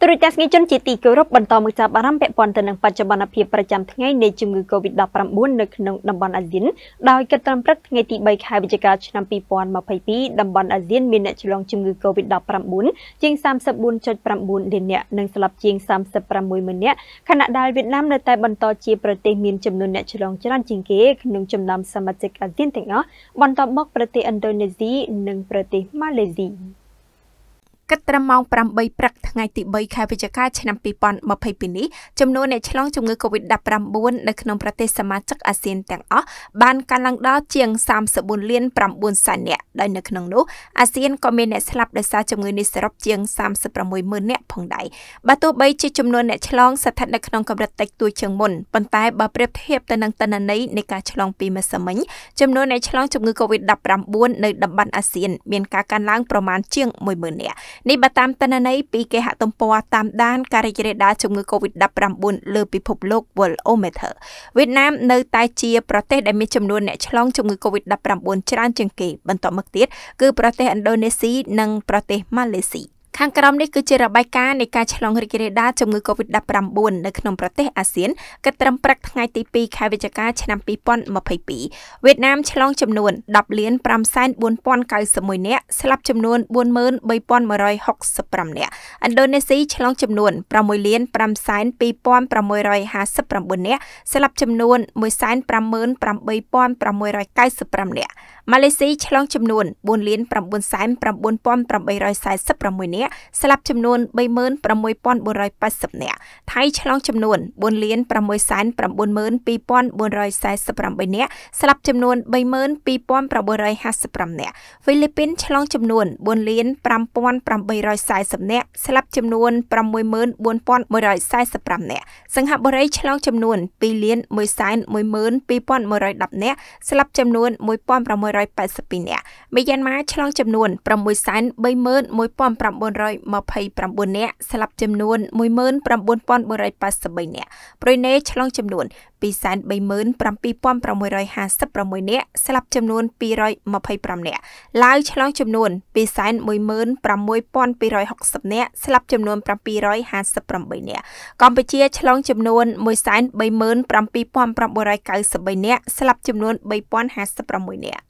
ទូរទស្សនិកជនជាទីគោរពបន្តមកចាប់អារម្មណ៍ពាក់ព័ន្ធទៅនឹងបច្ចុប្បន្នភាពប្រចាំថ្ងៃនៃជំងឺ Covid-19 នៅក្នុងតំបន់អាស៊ានដោយកិត្តិកម្មព្រឹកថ្ងៃទី3ខែវិច្ឆិកាឆ្នាំ2022តំបន់អាស៊ានមានអ្នកឆ្លង ជំងឺ Covid-19 ជាង34.9លាននាក់និងស្លាប់ជាង36ម៉ឺននាក់ខណៈដែលវៀតណាមនៅតែបន្តជាប្រទេសមានចំនួនអ្នកឆ្លងច្រើនជាងគេក្នុងចំណោមសមាជិកអាស៊ានទាំងអស់បន្ទាប់មកប្រទេសឥណ្ឌូនេស៊ីនិងប្រទេសម៉ាឡេស៊ីគិតត្រឹមម៉ោង8ព្រឹកថ្ងៃទី3ខែវិច្ឆិកាឆ្នាំ2022នេះចំនួនអ្នកឆ្លងជំងឺ Covid-19 នៅក្នុងប្រទេសសមាជិកអាស៊ានទាំងអស់បានកើនឡើងដល់ជាង34លាន9សែននាក់ដោយនៅក្នុងនោះអាស៊ានក៏មានអ្នកស្លាប់ដោយសារជំងឺនេះសរុបជាង36ម៉ឺននាក់ផងដែរបើទោះបីជាចំនួនអ្នកឆ្លងស្ថិតនៅក្នុងកម្រិតតិចតួចជាងមុនប៉ុន្តែបើប្រៀបធៀបទៅនឹងតន្ន័យនៃការឆ្លងពីម្សិលមិញចំនួនអ្នកឆ្លងជំងឺ Covid-19 នៅតំបន់អាស៊ាន មានការកើនឡើងប្រមាណជាង10000នាក់នេះបើតាមតនន័យពីគេហទំព័រតាមដានការរីករាលដាលជំងឺ Covid-19 លើពិភពលោក Worldometer វៀតណាមនៅតែជាប្រទេសដែលមានចំនួនអ្នកឆ្លងជំងឺ Covid-19 ច្រើនជាងគេបន្តមកទៀតគឺប្រទេសឥណ្ឌូនេស៊ីនិងប្រទេសម៉ាឡេស៊ី។ខាងក្រោមនេះគឺជារបាយការណ៍នៃការឆ្លងរីករាលដាលជំងឺ Covid-19 នៅក្នុងប្រទេសអាស៊ានកិត្តិកម្មព្រឹកថ្ងៃទី2ខែវិច្ឆិកាឆ្នាំ2022វៀតណាមឆ្លងចំនួន10លាន5,4091នាក់ស្លាប់ចំនួន43,165នាក់ឥណ្ឌូនេស៊ីឆ្លងចំនួន6លាន5,2659នាក់ស្លាប់ចំនួន158,695នាក់ម៉ាឡេស៊ីឆ្លងចំនួន4លាន9,9846នាក់នាក់ស្លាប់ចំនួន36480នាក់ថៃឆ្លងចំនួន4លាន692,448នាក់ស្លាប់ចំនួន32955នាក់ហ្វីលីពីនឆ្លងចំនួន4លាន5840នាក់ស្លាប់ចំនួន64145នាក់សិង្ហបុរីឆ្លងចំនួន2លាន1,12110នាក់ស្លាប់ចំនួន1682នាក់មីយ៉ាន់ម៉ាឆ្លងចំនួន631,900 1529នាក់ស្លាប់ចំនួន19483នាក់ប្រយណេឆ្លងចំនួន237,656នាក់ស្លាប់ចំនួន225នាក់ឡាវឆ្លងចំនួន216,260នាក់ស្លាប់ចំនួន758នាក់កម្ពុជាឆ្លងចំនួន137,993នាក់ស្លាប់ចំនួន3056នាក់